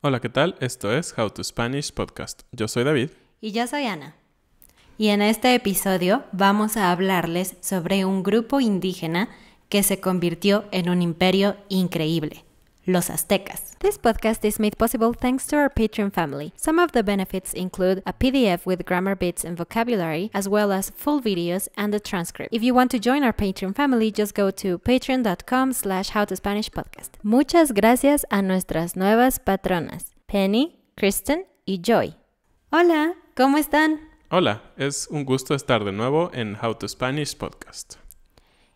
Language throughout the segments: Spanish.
Hola, ¿qué tal? Esto es How to Spanish Podcast. Yo soy David. Y yo soy Ana. Y en este episodio vamos a hablarles sobre un grupo indígena que se convirtió en un imperio increíble, Los Aztecas. This podcast is made possible thanks to our Patreon family. Some of the benefits include a PDF with grammar bits and vocabulary, as well as full videos and a transcript. If you want to join our Patreon family, just go to patreon.com slash howtospanishpodcast. Muchas gracias a nuestras nuevas patronas, Penny, Kristen y Joy. Hola, ¿cómo están? Hola, es un gusto estar de nuevo en How to Spanish Podcast.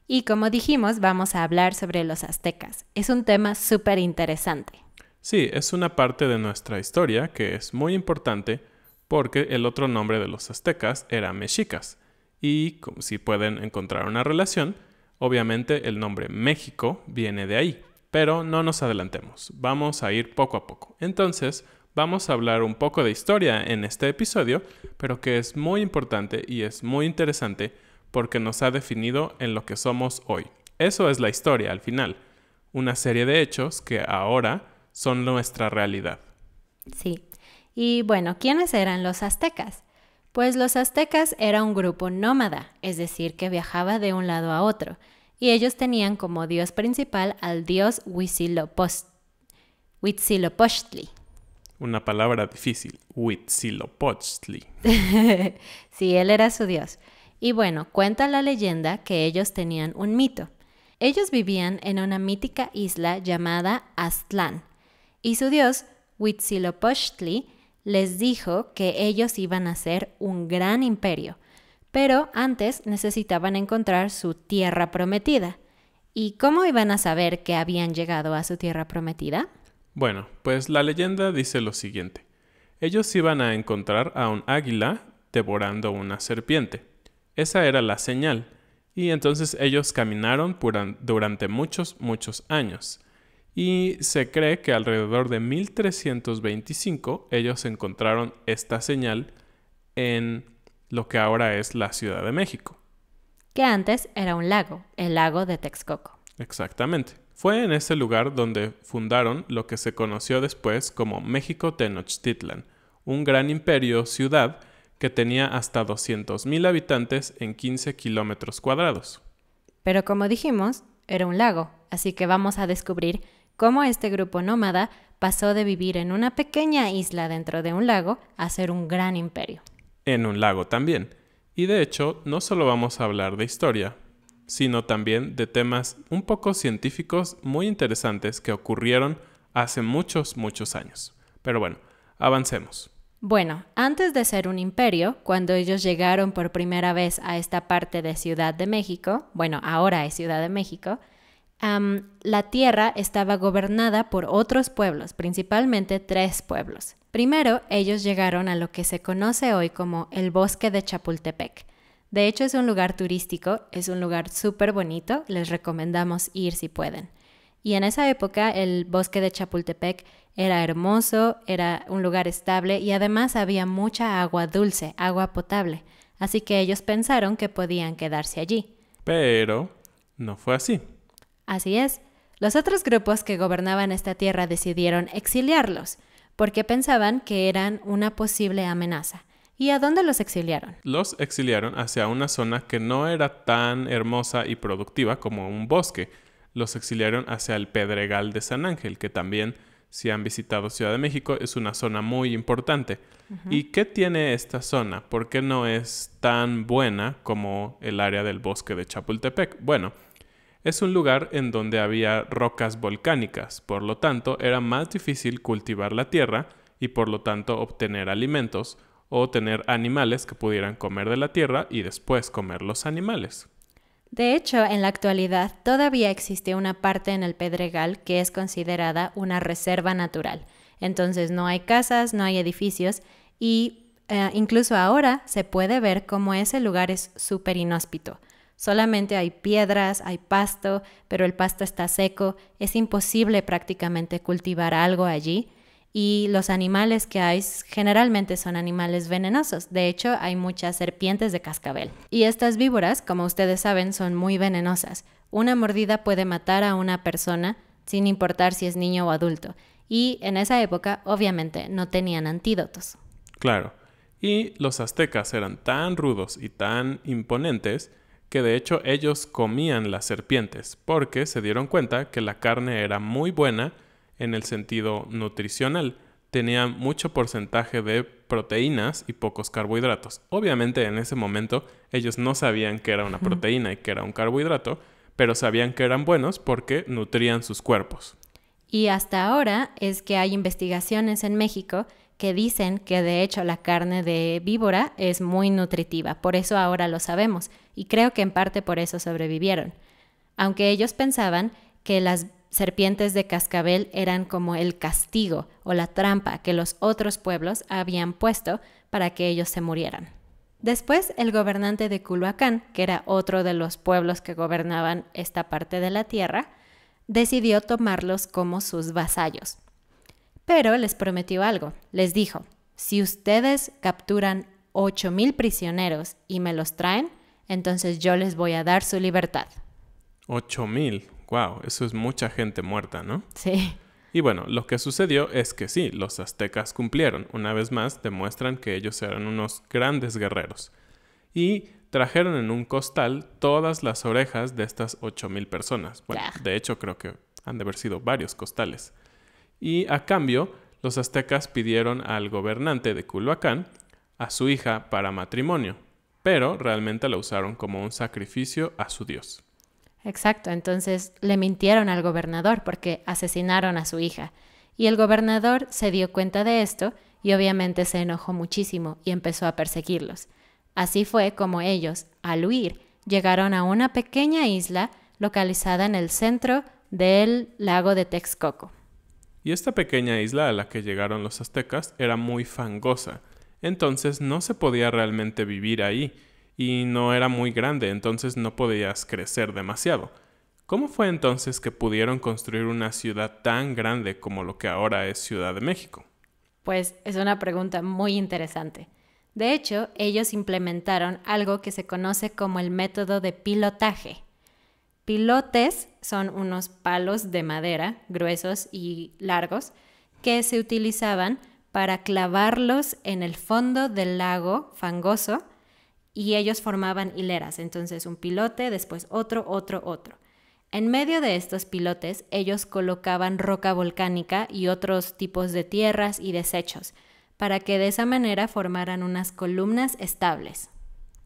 Y como dijimos, vamos a hablar sobre los aztecas. Es un tema súper interesante. Sí, es una parte de nuestra historia que es muy importante porque el otro nombre de los aztecas era mexicas. Y como si pueden encontrar una relación, obviamente el nombre México viene de ahí. Pero no nos adelantemos, vamos a ir poco a poco. Entonces, vamos a hablar un poco de historia en este episodio, pero que es muy importante y es muy interesante porque nos ha definido en lo que somos hoy. Eso es la historia al final, una serie de hechos que ahora son nuestra realidad. Sí. Y bueno, ¿quiénes eran los aztecas? Pues los aztecas era un grupo nómada, es decir, que viajaba de un lado a otro, y ellos tenían como dios principal al dios Huitzilopochtli. Una palabra difícil, Huitzilopochtli. sí, él era su dios. Y bueno, cuenta la leyenda que ellos tenían un mito. Ellos vivían en una mítica isla llamada Aztlán, y su dios, Huitzilopochtli, les dijo que ellos iban a ser un gran imperio, pero antes necesitaban encontrar su tierra prometida. ¿Y cómo iban a saber que habían llegado a su tierra prometida? Bueno, pues la leyenda dice lo siguiente. Ellos iban a encontrar a un águila devorando una serpiente. Esa era la señal. Y entonces ellos caminaron durante muchos, muchos años. Y se cree que alrededor de 1325 ellos encontraron esta señal en lo que ahora es la Ciudad de México. Que antes era un lago, el lago de Texcoco. Exactamente. Fue en ese lugar donde fundaron lo que se conoció después como México Tenochtitlan, un gran imperio ciudad que tenía hasta 200.000 habitantes en 15 kilómetros cuadrados. Pero como dijimos, era un lago, así que vamos a descubrir cómo este grupo nómada pasó de vivir en una pequeña isla dentro de un lago a ser un gran imperio. En un lago también. Y de hecho, no solo vamos a hablar de historia, sino también de temas un poco científicos muy interesantes que ocurrieron hace muchos, muchos años. Pero bueno, avancemos. Bueno, antes de ser un imperio, cuando ellos llegaron por primera vez a esta parte de Ciudad de México, bueno, ahora es Ciudad de México, la tierra estaba gobernada por otros pueblos, principalmente tres pueblos. Primero, ellos llegaron a lo que se conoce hoy como el bosque de Chapultepec. De hecho, es un lugar turístico, es un lugar súper bonito, les recomendamos ir si pueden. Y en esa época el bosque de Chapultepec era hermoso, era un lugar estable y además había mucha agua dulce, agua potable, así que ellos pensaron que podían quedarse allí. Pero no fue así. Así es. Los otros grupos que gobernaban esta tierra decidieron exiliarlos, porque pensaban que eran una posible amenaza. ¿Y a dónde los exiliaron? Los exiliaron hacia una zona que no era tan hermosa y productiva como un bosque, los exiliaron hacia el Pedregal de San Ángel, que también, si han visitado Ciudad de México, es una zona muy importante. ¿Y qué tiene esta zona? ¿Por qué no es tan buena como el área del bosque de Chapultepec? Bueno, es un lugar en donde había rocas volcánicas, por lo tanto era más difícil cultivar la tierra y por lo tanto obtener alimentos o tener animales que pudieran comer de la tierra y después comer los animales. De hecho, en la actualidad todavía existe una parte en el Pedregal que es considerada una reserva natural. Entonces no hay casas, no hay edificios y eh, incluso ahora se puede ver cómo ese lugar es súper inhóspito. Solamente hay piedras, hay pasto, pero el pasto está seco, es imposible prácticamente cultivar algo allí y los animales que hay generalmente son animales venenosos. De hecho, hay muchas serpientes de cascabel. Y estas víboras, como ustedes saben, son muy venenosas. Una mordida puede matar a una persona sin importar si es niño o adulto. Y en esa época, obviamente, no tenían antídotos. Claro. Y los aztecas eran tan rudos y tan imponentes que de hecho ellos comían las serpientes porque se dieron cuenta que la carne era muy buena en el sentido nutricional. tenían mucho porcentaje de proteínas y pocos carbohidratos. Obviamente en ese momento ellos no sabían que era una proteína y que era un carbohidrato, pero sabían que eran buenos porque nutrían sus cuerpos. Y hasta ahora es que hay investigaciones en México que dicen que de hecho la carne de víbora es muy nutritiva, por eso ahora lo sabemos, y creo que en parte por eso sobrevivieron. Aunque ellos pensaban que las serpientes de cascabel eran como el castigo o la trampa que los otros pueblos habían puesto para que ellos se murieran. Después, el gobernante de Culhuacán, que era otro de los pueblos que gobernaban esta parte de la tierra, decidió tomarlos como sus vasallos. Pero les prometió algo. Les dijo, si ustedes capturan 8.000 prisioneros y me los traen, entonces yo les voy a dar su libertad. 8.000 wow, eso es mucha gente muerta, ¿no? Sí. Y bueno, lo que sucedió es que sí, los aztecas cumplieron. Una vez más, demuestran que ellos eran unos grandes guerreros. Y trajeron en un costal todas las orejas de estas 8.000 personas. Bueno, de hecho creo que han de haber sido varios costales. Y a cambio, los aztecas pidieron al gobernante de Culhuacán a su hija para matrimonio, pero realmente la usaron como un sacrificio a su dios. Exacto, entonces le mintieron al gobernador porque asesinaron a su hija. Y el gobernador se dio cuenta de esto y obviamente se enojó muchísimo y empezó a perseguirlos. Así fue como ellos, al huir, llegaron a una pequeña isla localizada en el centro del lago de Texcoco. Y esta pequeña isla a la que llegaron los aztecas era muy fangosa, entonces no se podía realmente vivir ahí, y no era muy grande, entonces no podías crecer demasiado. ¿Cómo fue entonces que pudieron construir una ciudad tan grande como lo que ahora es Ciudad de México? Pues es una pregunta muy interesante. De hecho, ellos implementaron algo que se conoce como el método de pilotaje. Pilotes son unos palos de madera gruesos y largos que se utilizaban para clavarlos en el fondo del lago fangoso y ellos formaban hileras, entonces un pilote, después otro, otro, otro. En medio de estos pilotes ellos colocaban roca volcánica y otros tipos de tierras y desechos, para que de esa manera formaran unas columnas estables.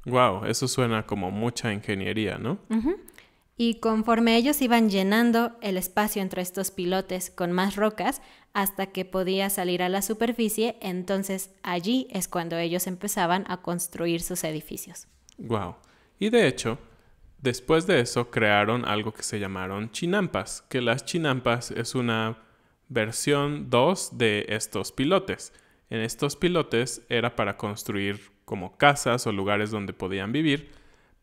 Wow, eso suena como mucha ingeniería, ¿no? y conforme ellos iban llenando el espacio entre estos pilotes con más rocas hasta que podía salir a la superficie, entonces allí es cuando ellos empezaban a construir sus edificios. Wow. Y de hecho, después de eso crearon algo que se llamaron chinampas, que las chinampas es una versión 2 de estos pilotes. En estos pilotes era para construir como casas o lugares donde podían vivir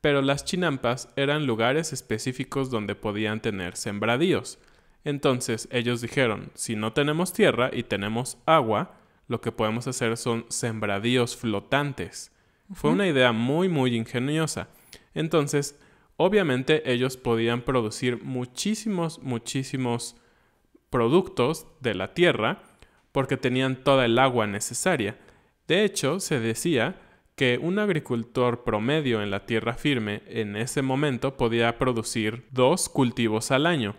pero las chinampas eran lugares específicos donde podían tener sembradíos. Entonces ellos dijeron, si no tenemos tierra y tenemos agua, lo que podemos hacer son sembradíos flotantes. Fue una idea muy, muy ingeniosa. Entonces, obviamente ellos podían producir muchísimos, muchísimos productos de la tierra porque tenían toda el agua necesaria. De hecho, se decía que un agricultor promedio en la tierra firme en ese momento podía producir dos cultivos al año,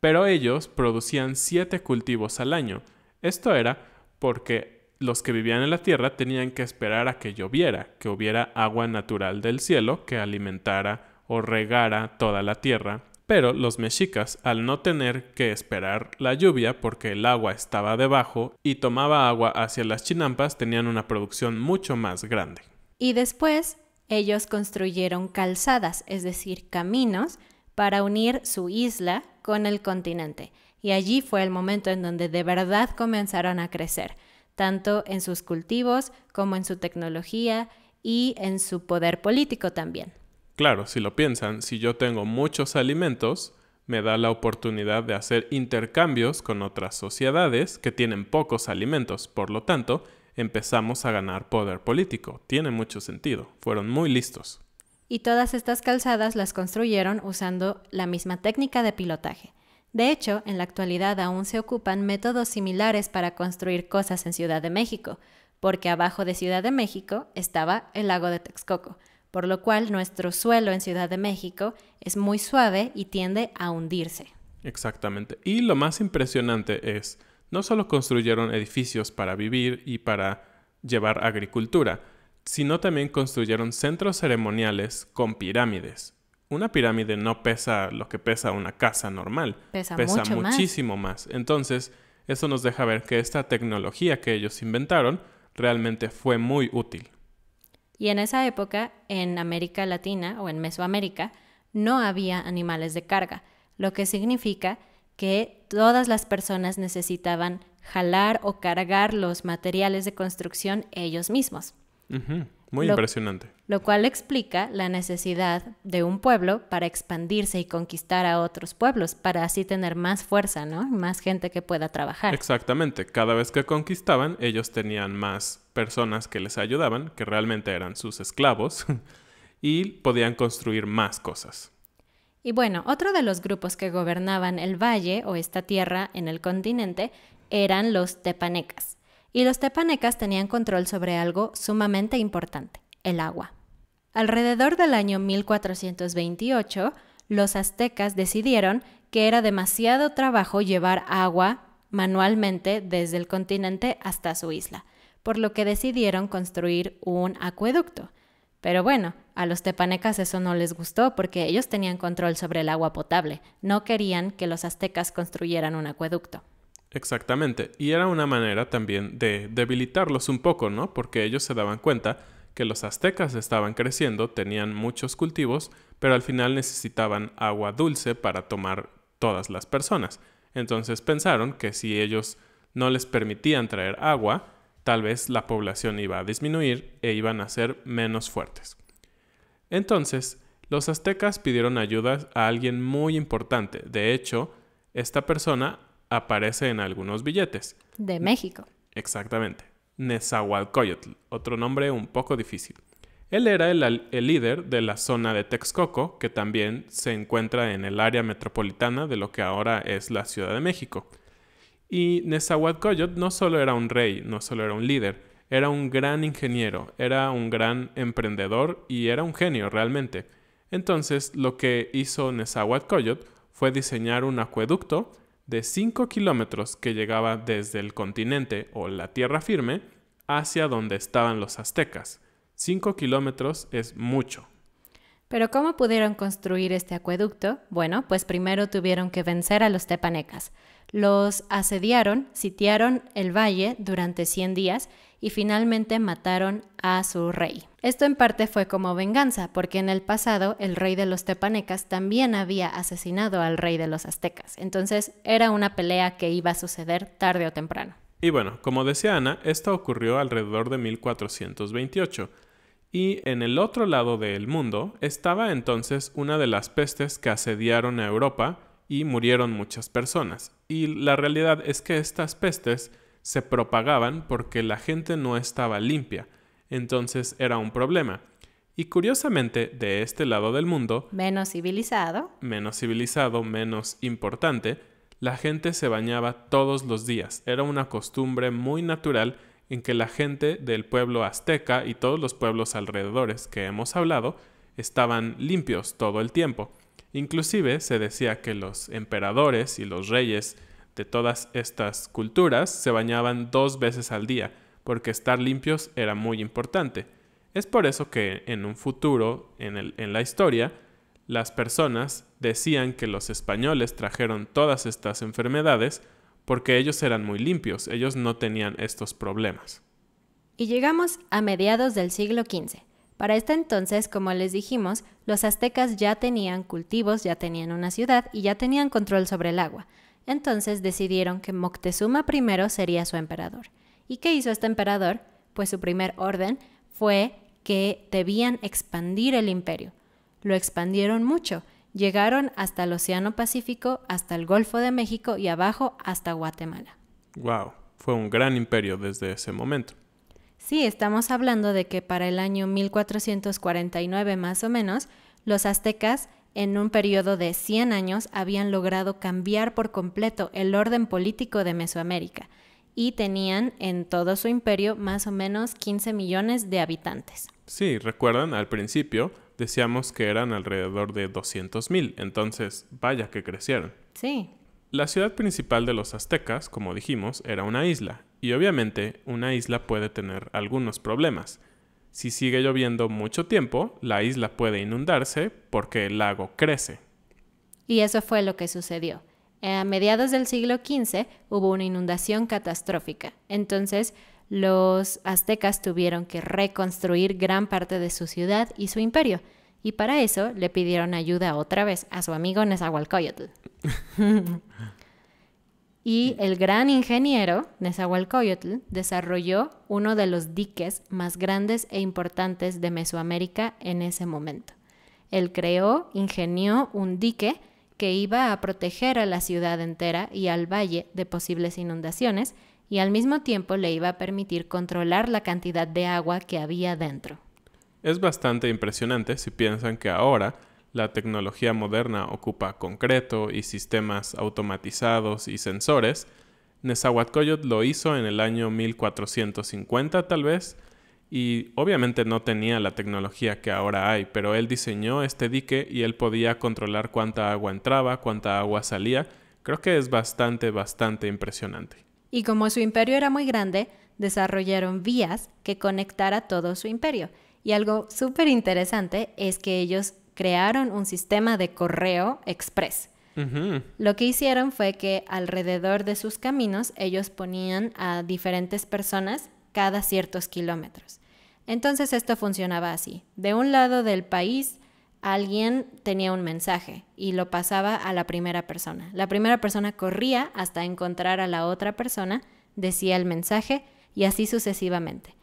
pero ellos producían siete cultivos al año. Esto era porque los que vivían en la tierra tenían que esperar a que lloviera, que hubiera agua natural del cielo que alimentara o regara toda la tierra pero los mexicas, al no tener que esperar la lluvia porque el agua estaba debajo y tomaba agua hacia las chinampas, tenían una producción mucho más grande. Y después, ellos construyeron calzadas, es decir, caminos, para unir su isla con el continente. Y allí fue el momento en donde de verdad comenzaron a crecer, tanto en sus cultivos como en su tecnología y en su poder político también. Claro, si lo piensan, si yo tengo muchos alimentos, me da la oportunidad de hacer intercambios con otras sociedades que tienen pocos alimentos, por lo tanto, empezamos a ganar poder político. Tiene mucho sentido, fueron muy listos. Y todas estas calzadas las construyeron usando la misma técnica de pilotaje. De hecho, en la actualidad aún se ocupan métodos similares para construir cosas en Ciudad de México, porque abajo de Ciudad de México estaba el lago de Texcoco, por lo cual nuestro suelo en Ciudad de México es muy suave y tiende a hundirse. Exactamente. Y lo más impresionante es, no solo construyeron edificios para vivir y para llevar agricultura, sino también construyeron centros ceremoniales con pirámides. Una pirámide no pesa lo que pesa una casa normal, pesa, muchísimo más. Entonces, eso nos deja ver que esta tecnología que ellos inventaron realmente fue muy útil. Y en esa época, en América Latina o en Mesoamérica, no había animales de carga, lo que significa que todas las personas necesitaban jalar o cargar los materiales de construcción ellos mismos. Muy impresionante lo cual explica la necesidad de un pueblo para expandirse y conquistar a otros pueblos, para así tener más fuerza, ¿no? Más gente que pueda trabajar. Exactamente, cada vez que conquistaban, ellos tenían más personas que les ayudaban, que realmente eran sus esclavos, y podían construir más cosas. Y bueno, otro de los grupos que gobernaban el valle o esta tierra en el continente eran los tepanecas. Y los tepanecas tenían control sobre algo sumamente importante, el agua. Alrededor del año 1428, los aztecas decidieron que era demasiado trabajo llevar agua manualmente desde el continente hasta su isla, por lo que decidieron construir un acueducto. Pero bueno, a los tepanecas eso no les gustó porque ellos tenían control sobre el agua potable, no querían que los aztecas construyeran un acueducto. Exactamente, y era una manera también de debilitarlos un poco, ¿no? Porque ellos se daban cuenta que los aztecas estaban creciendo, tenían muchos cultivos, pero al final necesitaban agua dulce para tomar todas las personas. Entonces pensaron que si ellos no les permitían traer agua, tal vez la población iba a disminuir e iban a ser menos fuertes. Entonces, los aztecas pidieron ayuda a alguien muy importante. De hecho, esta persona aparece en algunos billetes. De México. Exactamente nezahualcoyotl otro nombre un poco difícil. Él era el, líder de la zona de Texcoco, que también se encuentra en el área metropolitana de lo que ahora es la Ciudad de México. Y nezahualcoyotl no solo era un rey, no solo era un líder, era un gran ingeniero, era un gran emprendedor y era un genio realmente. Entonces, lo que hizo nezahualcoyotl fue diseñar un acueducto de 5 kilómetros que llegaba desde el continente o la tierra firme hacia donde estaban los aztecas. 5 kilómetros es mucho. Pero ¿cómo pudieron construir este acueducto? Bueno, pues primero tuvieron que vencer a los tepanecas. Los asediaron, sitiaron el valle durante 100 días y finalmente mataron a su rey. Esto en parte fue como venganza, porque en el pasado el rey de los tepanecas también había asesinado al rey de los aztecas, entonces era una pelea que iba a suceder tarde o temprano. Y bueno, como decía Ana, esto ocurrió alrededor de 1428, y en el otro lado del mundo estaba entonces una de las pestes que asediaron a Europa y murieron muchas personas. Y la realidad es que estas pestes se propagaban porque la gente no estaba limpia, entonces era un problema. Y curiosamente, de este lado del mundo, menos civilizado, menos civilizado, menos importante, la gente se bañaba todos los días. Era una costumbre muy natural en que la gente del pueblo azteca y todos los pueblos alrededores que hemos hablado estaban limpios todo el tiempo. Inclusive se decía que los emperadores y los reyes de todas estas culturas se bañaban dos veces al día, porque estar limpios era muy importante. Es por eso que en un futuro, en, en la historia, las personas decían que los españoles trajeron todas estas enfermedades porque ellos eran muy limpios, ellos no tenían estos problemas. Y llegamos a mediados del siglo XV. Para este entonces, como les dijimos, los aztecas ya tenían cultivos, ya tenían una ciudad y ya tenían control sobre el agua. Entonces decidieron que Moctezuma I sería su emperador. ¿Y qué hizo este emperador? Pues su primer orden fue que debían expandir el imperio. Lo expandieron mucho. Llegaron hasta el Océano Pacífico, hasta el Golfo de México y abajo hasta Guatemala. Wow, fue un gran imperio desde ese momento. Sí, estamos hablando de que para el año 1449 más o menos, los aztecas en un periodo de 100 años habían logrado cambiar por completo el orden político de Mesoamérica y tenían en todo su imperio más o menos 15 millones de habitantes. Sí, recuerdan, al principio decíamos que eran alrededor de 200 mil, entonces vaya que crecieron. Sí. La ciudad principal de los aztecas, como dijimos, era una isla, y obviamente una isla puede tener algunos problemas. Si sigue lloviendo mucho tiempo, la isla puede inundarse porque el lago crece. Y eso fue lo que sucedió. Eh, a mediados del siglo XV hubo una inundación catastrófica. Entonces, los aztecas tuvieron que reconstruir gran parte de su ciudad y su imperio. Y para eso le pidieron ayuda otra vez a su amigo Nezahualcóyotl. Y el gran ingeniero Nezahualcóyotl desarrolló uno de los diques más grandes e importantes de Mesoamérica en ese momento. Él creó, ingenió un dique que iba a proteger a la ciudad entera y al valle de posibles inundaciones y al mismo tiempo le iba a permitir controlar la cantidad de agua que había dentro. Es bastante impresionante si piensan que ahora la tecnología moderna ocupa concreto y sistemas automatizados y sensores. Nezahualcóyotl lo hizo en el año 1450 tal vez, y obviamente no tenía la tecnología que ahora hay, pero él diseñó este dique y él podía controlar cuánta agua entraba, cuánta agua salía. Creo que es bastante, bastante impresionante. Y como su imperio era muy grande, desarrollaron vías que conectara todo su imperio. Y algo súper interesante es que ellos crearon un sistema de correo express. Lo que hicieron fue que alrededor de sus caminos ellos ponían a diferentes personas cada ciertos kilómetros. Entonces esto funcionaba así. De un lado del país alguien tenía un mensaje y lo pasaba a la primera persona. La primera persona corría hasta encontrar a la otra persona, decía el mensaje y así sucesivamente.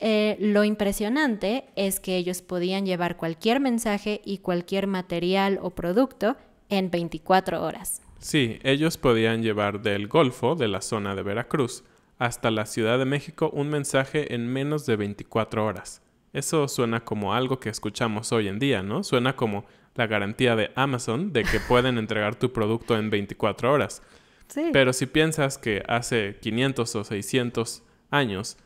Eh, lo impresionante es que ellos podían llevar cualquier mensaje y cualquier material o producto en 24 horas. Sí, ellos podían llevar del Golfo, de la zona de Veracruz, hasta la Ciudad de México un mensaje en menos de 24 horas. Eso suena como algo que escuchamos hoy en día, ¿no? Suena como la garantía de Amazon de que pueden entregar tu producto en 24 horas. Sí. Pero si piensas que hace 500 o 600 años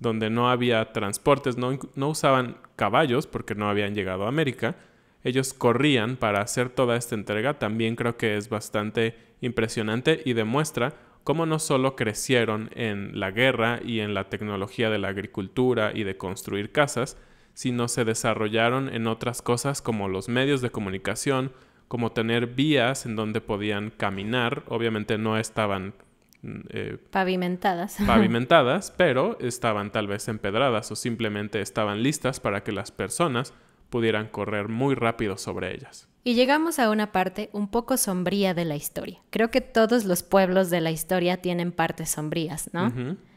donde no había transportes, no, usaban caballos porque no habían llegado a América. Ellos corrían para hacer toda esta entrega. También creo que es bastante impresionante y demuestra cómo no solo crecieron en la guerra y en la tecnología de la agricultura y de construir casas, sino se desarrollaron en otras cosas como los medios de comunicación, como tener vías en donde podían caminar, obviamente no estaban eh, pavimentadas. Pavimentadas, pero estaban tal vez empedradas o simplemente estaban listas para que las personas pudieran correr muy rápido sobre ellas. Y llegamos a una parte un poco sombría de la historia. Creo que todos los pueblos de la historia tienen partes sombrías, ¿no?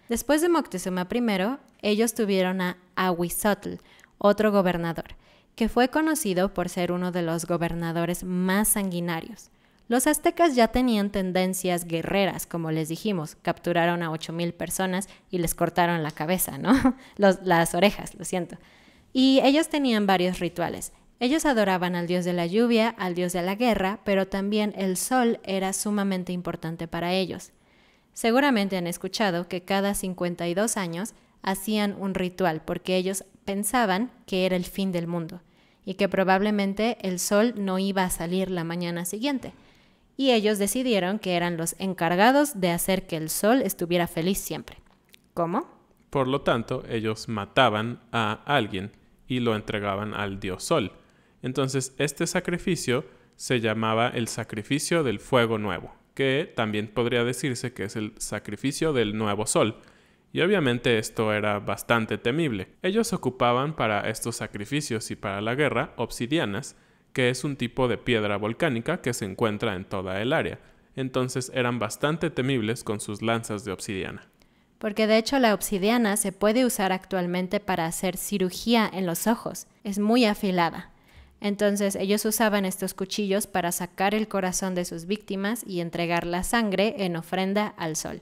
Después de Moctezuma I, ellos tuvieron a Ahuizotl, otro gobernador, que fue conocido por ser uno de los gobernadores más sanguinarios. Los aztecas ya tenían tendencias guerreras, como les dijimos, capturaron a 8.000 personas y les cortaron la cabeza, ¿no? las orejas, lo siento. Y ellos tenían varios rituales. Ellos adoraban al dios de la lluvia, al dios de la guerra, pero también el sol era sumamente importante para ellos. Seguramente han escuchado que cada 52 años hacían un ritual porque ellos pensaban que era el fin del mundo y que probablemente el sol no iba a salir la mañana siguiente y ellos decidieron que eran los encargados de hacer que el sol estuviera feliz siempre. ¿Cómo? Por lo tanto, ellos mataban a alguien y lo entregaban al dios sol. Entonces, este sacrificio se llamaba el sacrificio del fuego nuevo, que también podría decirse que es el sacrificio del nuevo sol. Y obviamente esto era bastante temible. Ellos ocupaban para estos sacrificios y para la guerra obsidianas, que es un tipo de piedra volcánica que se encuentra en toda el área. Entonces eran bastante temibles con sus lanzas de obsidiana. Porque de hecho la obsidiana se puede usar actualmente para hacer cirugía en los ojos. Es muy afilada. Entonces ellos usaban estos cuchillos para sacar el corazón de sus víctimas y entregar la sangre en ofrenda al sol.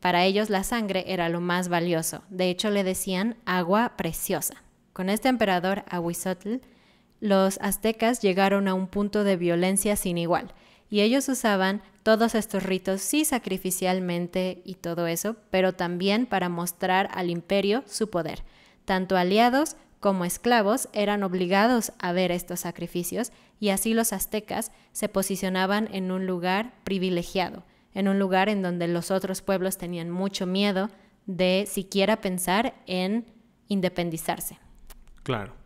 Para ellos la sangre era lo más valioso. De hecho le decían agua preciosa. Con este emperador Ahuizotl, los aztecas llegaron a un punto de violencia sin igual y ellos usaban todos estos ritos sí sacrificialmente y todo eso, pero también para mostrar al imperio su poder. Tanto aliados como esclavos eran obligados a ver estos sacrificios y así los aztecas se posicionaban en un lugar privilegiado, en un lugar en donde los otros pueblos tenían mucho miedo de siquiera pensar en independizarse. Claro.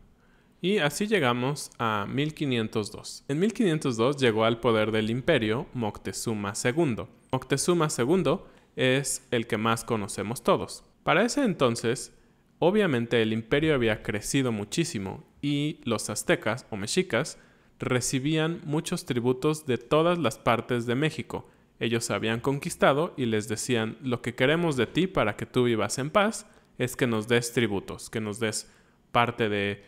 Y así llegamos a 1502. En 1502 llegó al poder del imperio Moctezuma II. Moctezuma II es el que más conocemos todos. Para ese entonces, obviamente el imperio había crecido muchísimo y los aztecas o mexicas recibían muchos tributos de todas las partes de México. Ellos habían conquistado y les decían, lo que queremos de ti para que tú vivas en paz es que nos des tributos, que nos des parte de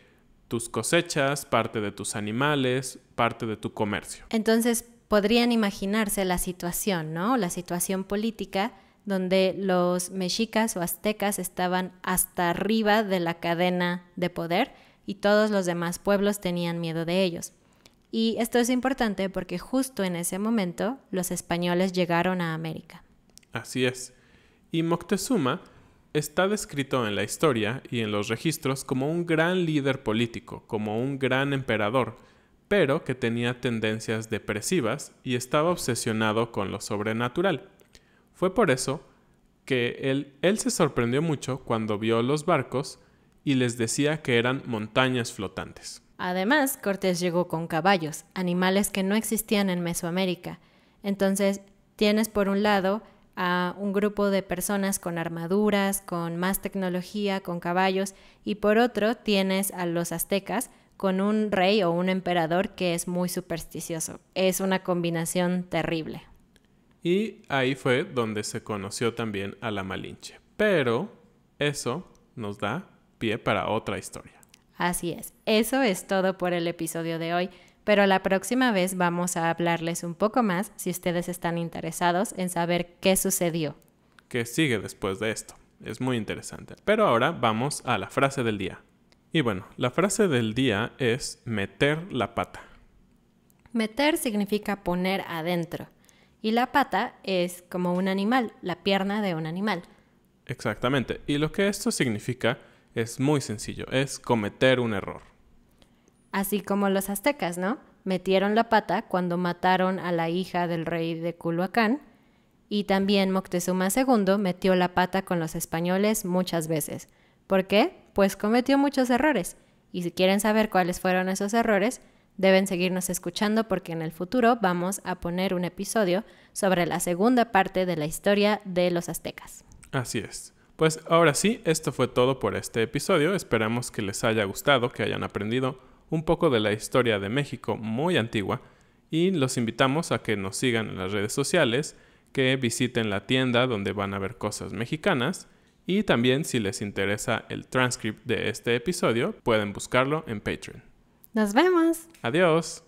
tus cosechas, parte de tus animales, parte de tu comercio. Entonces, podrían imaginarse la situación, ¿no? La situación política donde los mexicas o aztecas estaban hasta arriba de la cadena de poder y todos los demás pueblos tenían miedo de ellos. Y esto es importante porque justo en ese momento los españoles llegaron a América. Así es. Y Moctezuma Está descrito en la historia y en los registros como un gran líder político, como un gran emperador, pero que tenía tendencias depresivas y estaba obsesionado con lo sobrenatural. Fue por eso que él, se sorprendió mucho cuando vio los barcos y les decía que eran montañas flotantes. Además, Cortés llegó con caballos, animales que no existían en Mesoamérica. Entonces, tienes por un lado a un grupo de personas con armaduras, con más tecnología, con caballos, y por otro tienes a los aztecas con un rey o un emperador que es muy supersticioso. Es una combinación terrible. Y ahí fue donde se conoció también a la Malinche. Pero eso nos da pie para otra historia. Así es. Eso es todo por el episodio de hoy pero la próxima vez vamos a hablarles un poco más si ustedes están interesados en saber qué sucedió. ¿Qué sigue después de esto? Es muy interesante. Pero ahora vamos a la frase del día. Y bueno, la frase del día es meter la pata. Meter significa poner adentro. Y la pata es como un animal, la pierna de un animal. Exactamente. Y lo que esto significa es muy sencillo, es cometer un error así como los aztecas, ¿no? Metieron la pata cuando mataron a la hija del rey de Culhuacán y también Moctezuma II metió la pata con los españoles muchas veces. ¿Por qué? Pues cometió muchos errores. Y si quieren saber cuáles fueron esos errores, deben seguirnos escuchando porque en el futuro vamos a poner un episodio sobre la segunda parte de la historia de los aztecas. Así es. Pues ahora sí, esto fue todo por este episodio. Esperamos que les haya gustado, que hayan aprendido un poco de la historia de México muy antigua y los invitamos a que nos sigan en las redes sociales, que visiten la tienda donde van a ver cosas mexicanas y también si les interesa el transcript de este episodio pueden buscarlo en Patreon. Nos vemos. Adiós.